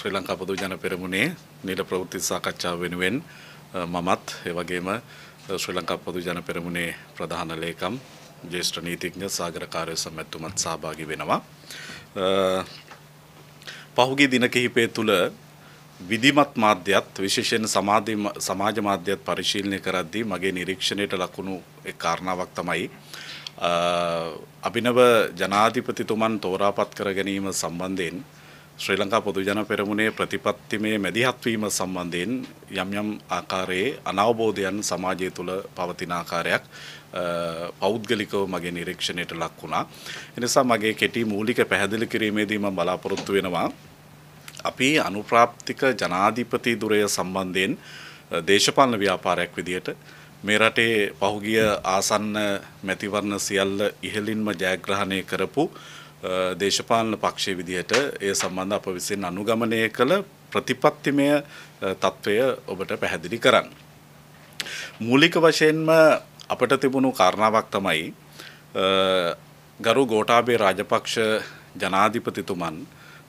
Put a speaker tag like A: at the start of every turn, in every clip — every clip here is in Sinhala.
A: ශ්‍රී ලංකා පොදු ජන පෙරමුණේ නිල ප්‍රවෘත්ති සාකච්ඡාව වෙනුවෙන් මමත් එවගේම ශ්‍රී ලංකා පොදු ජන පෙරමුණේ ප්‍රධාන ලේකම් ජේෂ්ඨ නීතිඥ සාගර කාර්ය සම්මැත්තුමත් සහභාගී වෙනවා. පහුගිය දින කිහිපය තුළ විධිමත් මාධ්‍යත් විශේෂයෙන් සමාජ මාධ්‍යත් පරිශීලනය කරද්දී මගේ නිරීක්ෂණයට ලකුණු එක් කාරණාවක් තමයි අභිනව ජනාධිපතිතුමන් තෝරාපත් කර ගැනීම සම්බන්ධයෙන් ශ්‍රී ලංකා පොදුජන පෙරමුණේ ප්‍රතිපත්තිමේ මැදිහත්වීම සම්බන්ධයෙන් යම් යම් ආකාරයේ අනවබෝධයන් සමාජය තුළ පවතින ආකාරයක් පෞද්ගලිකව මගේ නිරීක්ෂණයට ලක් වුණා. එනිසා මගේ කෙටි මූලික පැහැදිලි කිරීමේදී මම බලාපොරොත්තු වෙනවා අපි අනුප්‍රාප්තික ජනාධිපති දුරය සම්බන්ධයෙන් දේශපාලන ව්‍යාපාරයක් විදියට මේ රටේ පහුගිය ආසන්න මැතිවරණ සියල්ල ඉහළින්ම ජයග්‍රහණය කරපු දේශපාලන පක්ෂයේ විදිහට ඒ සම්බන්ධ අප විසින් අනුගමනය කළ ප්‍රතිපත්තිමය තත්ත්වය ඔබට පැහැදිලි කරන්න. මූලික වශයෙන්ම අපට තිබුණු කාරණාවක් තමයි ගරු ගෝටාබේ රාජපක්ෂ ජනාධිපතිතුමන්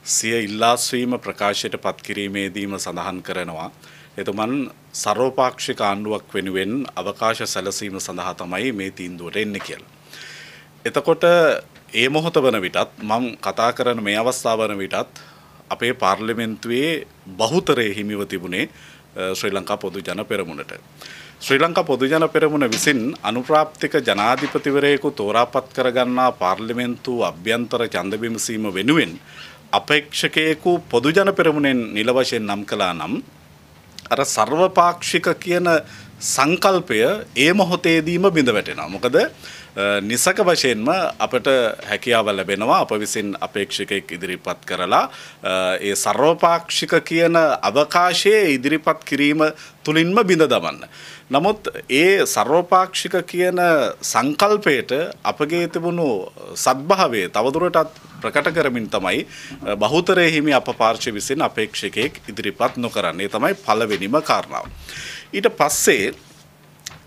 A: සිය ඉල්ලාස්වීම ප්‍රකාශයට පත්කිරීමේදීම සඳහන් කරනවා. එතුමන් සරෝපාක්ෂික ආණ්ඩුවක් වෙනුවෙන් අවකාශ සැලසීම සඳහා තමයි මේ තීන්දුවට එන්න කියලා. එතකොට ඒ මොහොත වන විටත් මං කතා කරන මේ අවස්ථාව වන විටත් අපේ පාර්ලිමෙන්න්තුවේ බහුතරය හිමිව තිබුණේ ශ්‍රී ලංකා පොදු ජන පෙරමුණට. ශ්‍රී ලංකා පොදුජන පෙරමුණ විසින් අනුප්‍රාප්තික ජනාධිපතිවරයෙකු තෝරාපත් කරගන්නා පාර්ලිමෙන්න්තු අභ්‍යන්තර චන්දබිමසීම වෙනුවෙන් අපේක්ෂකයෙකු පොදුජන පෙරමුණෙන් නිලවශයෙන් නම් කලා නම් අර සර්වපාක්ෂික කියන සංකල්පය ඒ මොහොතේදීම බිඳ වැටෙනවා. මොකද නිසක වශයෙන්ම අපට හැකියාව ලැබෙනවා අප විසින් අපේක්ෂකයෙක් ඉදිරිපත් කරලා ඒ සර්වපාක්ෂික කියන අවකාශයේ ඉදිරිපත් කිරීම තුලින්ම බිඳ දමන්න. නමුත් ඒ සර්වපාක්ෂික කියන සංකල්පයට අපගේ තිබුණු සත්භාවය තවදුරටත් ප්‍රකට කරමින් තමයි බහුතරය හිමි අප පාර්ශ්ව විසින් අපේක්ෂකයෙක් ඉදිරිපත් නොකරන්නේ තමයි පළවෙනිම කාරණාව. ඊට පස්සේ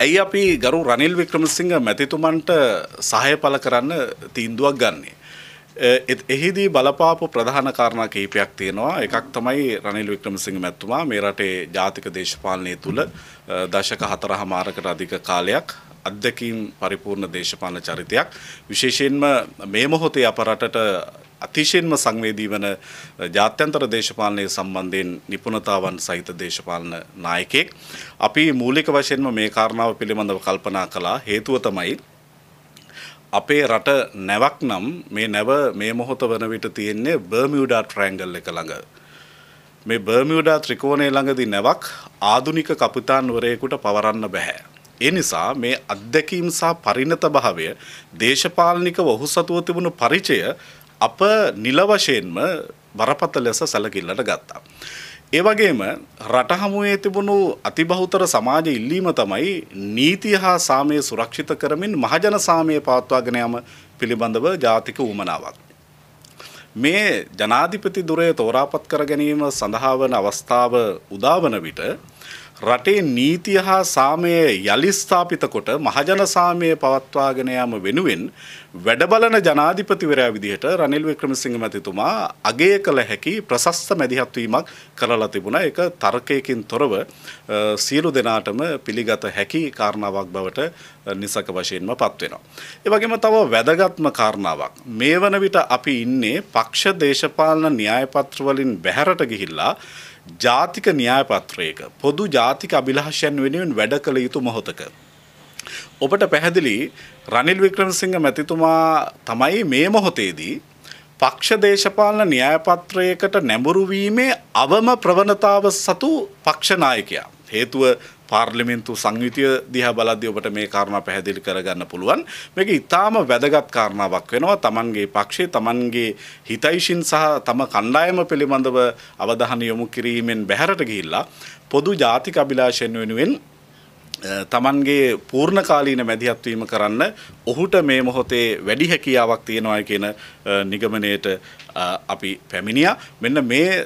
A: ඇයි අපි ගරු රනිල් වික්‍රමසිංහ මැතිතුමන්ට සහය පළ කරන්න තීන්දුවක් ගන්නේ. එහිදී බලපාපු ප්‍රධාන කාරණා කීපයක් තියෙනවා එකක් තමයි රනිල් වික්‍රමසිංහ මැතිතුමා මේ රටේ ජාතික දේශපාලනය තුළ දශක 4.5කට අධික කාලයක් අත්දැකීම් පරිපූර්ණ දේශපාලන චරිතයක් විශේෂයෙන්ම මේ මොහොතේ අප රටට අතිශයෙන්ම සංවේදී වන ජාත්‍යන්තර දේශපාලනය සම්බන්ධයෙන් නිපුණතාවන් සහිත දේශපාලන නායකයෙක්. අපි මූලික වශයෙන්ම මේ කාරණාව පිළිබඳව කල්පනා කළා හේතුව තමයි අපේ රට නැවක් නම් මේ නැව මේ මොහොත වන විට තියෙන්නේ බර්මියුඩා ට්‍රෑන්ගල් එක ළඟ. මේ බර්මියුඩා ත්‍රිකෝණය ළඟදී නැවක් ආදුනික කපිතාන්වරයෙකුට පවරන්න බෑ. ඒ නිසා මේ අත්දැකීම් සහ පරිණත භාවය දේශපාලනිකව ඔහු සතුව තිබුණු පරිචය අප නිල වශයෙන්ම බරපතල ලෙස සැලකිල්ලට ගත්තා. ඒ වගේම රට හමුවේ තිබුණු අතිබහුතර සමාජ ඉල්ලීම තමයි නීතිය හා සාමය සුරක්ෂිත කරමින් මහජන සාමය පවත්වාගෙන යාම පිළිබඳව ජාතික උමනාවක්. මේ ජනාධිපති දුරේ තෝරාපත් කර ගැනීම සඳහා වන අවස්ථාව උදාවන විට රටේ නීතිය හා සාමය යළි ස්ථාපිත කොට මහජන සාමය පවත්වාගෙන යාම වෙනුවෙන් වැඩබලන ජනාධිපතිවරයා විදිහට රනිල් වික්‍රමසිංහ මැතිතුමා අගය කළ හැකි ප්‍රශස්ත මැදිහත් වීමක් කරලා තිබුණා. ඒක තර්කයකින් තොරව සියලු දෙනාටම පිළිගත හැකි කාරණාවක් බවට නිසක වශයෙන්ම පත්වෙනවා. ඒ වගේම තව වැදගත්ම කාරණාවක් මේ වන විට අපි ඉන්නේ පක්ෂ දේශපාලන න්‍යායපත්‍ර වලින් බැහැරට ගිහිල්ලා ජාතික න්‍යාය පත්‍රයක පොදු ජාතික අභිලාෂයන් වෙනුවෙන් වැඩ කළ යුතු මොහොතක ඔබට පැහැදිලි රනිල් වික්‍රමසිංහ මැතිතුමා තමයි මේ මොහොතේදී පක්ෂ දේශපාලන න්‍යාය පත්‍රයකට නැඹුරු වීමේ අවම ප්‍රවණතාව සතු පක්ෂ නායකයා හේතුව පාර්ලිමේන්තු සංයුතිය දිහා බලද්දී ඔබට මේ කාරණා පැහැදිලි කරගන්න පුළුවන්. මේක ඊටාම වැදගත් කාරණාවක් වෙනවා. Tamanගේ පක්ෂේ Tamanගේ හිතයිෂින් සහ තම කණ්ඩායම පිළිබඳව අවධානය යොමු කිරීමෙන් බැහැරට ගිහිල්ලා පොදු ජාතික අභිලාෂයන් වෙනුවෙන් තමන්ගේ පූර්ණ කාලීන මැදිහත්වීම කරන්න ඔහුට මේ මොහොතේ වැඩි හැකියාවක් තියෙනවා කියන නිගමනයට අපි පැමිණිය මෙන්න මේ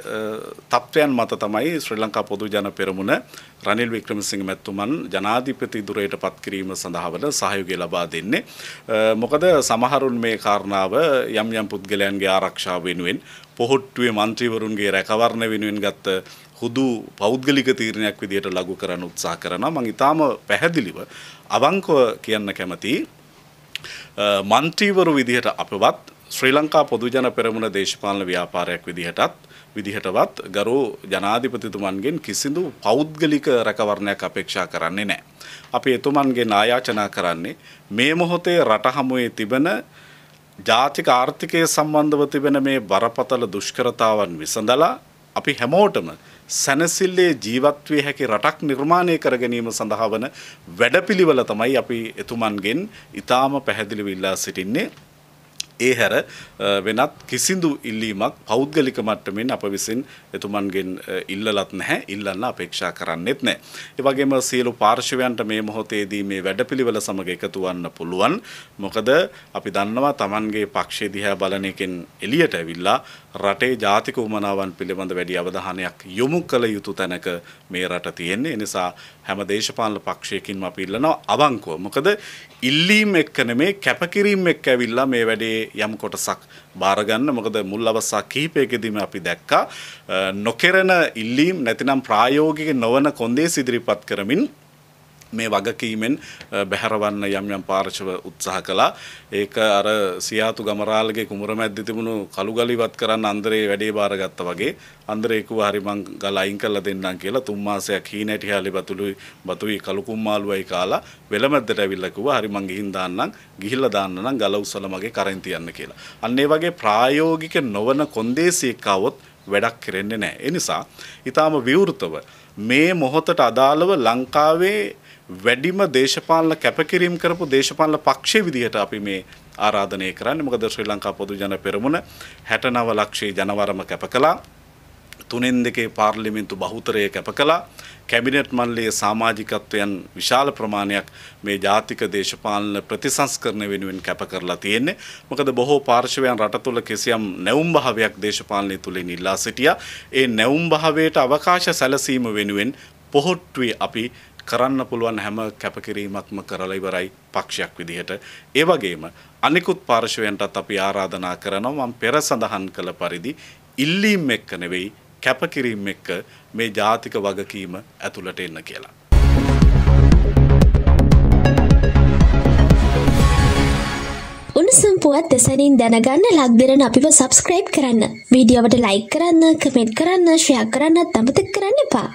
A: තත්ත්වයන් මත තමයි ශ්‍රී ලංකා පොදු ජන පෙරමුණ රනිල් වික්‍රමසිංහ මැතිතුමන් ජනාධිපති ධුරයට පත්කිරීම සඳහාවල සහයෝගය ලබා දෙන්නේ. මොකද සමහරුන් මේ කාරණාව යම් යම් පුද්ගලයන්ගේ ආරක්ෂාව වෙනුවෙන් පොහොට්ටුවේ මන්ත්‍රීවරුන්ගේ රැකවරණ වෙනුවෙන් ගත්ත හුදු පෞද්ගලික තීරණයක් විදිහට ලඝු කරන්න උත්සාහ කරනවා. මම ඊටාම පැහැදිලිව අවංකව කියන්න කැමතියි. මන්ත්‍රීවරු විදිහට අපවත් ශ්‍රී ලංකා පොදුජන පෙරමුණ දේශපාලන ව්‍යාපාරයක් විදිහටත් විදිහටවත් ගරු ජනාධිපතිතුමන්ගෙන් කිසිදු පෞද්ගලික රැකවරණයක් අපේක්ෂා කරන්නේ නැහැ. අපි එතුමන්ගෙන් ආයාචනා කරන්නේ මේ මොහොතේ රට හමුවේ තිබෙන ජාතික ආර්ථිකය සම්බන්ධව තිබෙන මේ බරපතල දුෂ්කරතාවන් විසඳලා අපි හැමෝටම සැනසිල්ලේ ජීවත් වේ හැකි රටක් නිර්මාණය කර ගැනීම සඳහා වන වැඩපිළිවෙල තමයි අපි එතුමන්ගෙන් ඊටාම පැහැදිලිව ඉල්ලා සිටින්නේ ඒ හැර වෙනත් කිසිදු ඉල්ලීමක් පෞද්ගලික මට්ටමින් අප විසින් එතුමන්ගෙන් ඉල්ලලත් නැහැ ඉල්ලන්න අපේක්ෂා කරන්නෙත් නැහැ. ඒ වගේම සියලු පාර්ශවයන්ට මේ මොහොතේදී මේ වැඩපිළිවෙල සමග එකතු වන්න පුළුවන්. මොකද අපි දන්නවා Tamanගේ පක්ෂය දිහා බලන එකෙන් එළියට ඇවිල්ලා රටේ ජාතික උමනාවන් පිළිබඳ වැඩි අවධානයක් යොමු කළ යුතු තැනක මේ රට තියෙන්නේ. නිසා හැම දේශපාලන පක්ෂයකින්ම අපි ඉල්ලනවා අවංකව. මොකද ඉල්ලීම් එක්ක නෙමේ කැපකිරීම එක්ක ඇවිල්ලා මේ වැඩේ යම් කොටසක් බාරගන්න මොකද මුල් අවස්සා කිහිපයකදීම අපි දැක්කා නොකෙරෙන ඉල්ලීම් නැතිනම් ප්‍රායෝගික නොවන කොන්දේ සිදිරිපත් කරමින් මේ වගකීමෙන් බැහැරවන්න යම් යම් පාර්ශව උත්සාහ කළා. ඒක අර සියාතු ගමරාලගේ කුමරමැද්දේ තිබුණු කලුගලිවත් කරන්න අන්දරේ වැඩේ බාරගත්තා වගේ අන්දරේ කිව්ව හරි මං ගල අයින් කරලා දෙන්නම් කියලා තුන් මාසයක් හීනැටි හැලි බතුලුයි බතුයි කලු කුම්මාලුවයි කාලා වෙලමැද්දට ඇවිල්ලා කිව්වා හරි මං ගිහින් දාන්නම් ගිහිල්ලා දාන්න නම් ගල උස්සලා මගේ කරෙන් තියන්න කියලා. අන්න ඒ වගේ ප්‍රායෝගික නොවන කොන්දේසියෙක් આવොත් වැඩක් කරෙන්නේ නැහැ. ඒ නිසා ඊටාම විවෘතව මේ මොහොතට අදාළව ලංකාවේ වැඩිම දේශපාලන කැපකිරීම් කරපු දේශපාලන පක්ෂය විදිහට අපි මේ ආරාධනය කරන්නේ. මොකද ශ්‍රී ලංකා පොදු ජන පෙරමුණ 69 ලක්ෂයේ ජනවරම කැප කළා. තුනෙන් දෙකේ පාර්ලිමේන්තු බහුතරය කැප කළා. කැබිනට් මණ්ඩලයේ සමාජිකත්වයන් විශාල ප්‍රමාණයක් මේ ජාතික දේශපාලන ප්‍රතිසංස්කරණ වෙනුවෙන් කැප කරලා තියෙන්නේ. මොකද බොහෝ පාර්ශවයන් රට තුළ කිසියම් නැවුම් භාවයක් දේශපාලනය තුලින් ඉල්ලා සිටියා. ඒ නැවුම් භාවයට අවකාශ සැලසීම වෙනුවෙන් පොහොට්ටුවේ අපි කරන්න පුළුවන් හැම කැපකිරීමක්ම කරලා ඉවරයි පක්ෂයක් විදිහට. ඒ වගේම අනිකුත් පාර්ශවයන්ටත් අපි ආරාධනා කරනවා මම පෙර සඳහන් කළ පරිදි ඉල්ලීම් එක්ක නෙවෙයි කැපකිරීම් එක්ක මේ ජාතික වගකීම ඇතුළට එන්න කියලා. උණුසුම් පුවත් දෙසැනින් දැනගන්න ලක්දෙරන අපිව සබස්ක්‍රයිබ් කරන්න. වීඩියෝවට ලයික් කරන්න කමෙන්ට් කරන්න ශ්‍රයක් කරන්නත් අමතක කරන්න එපා.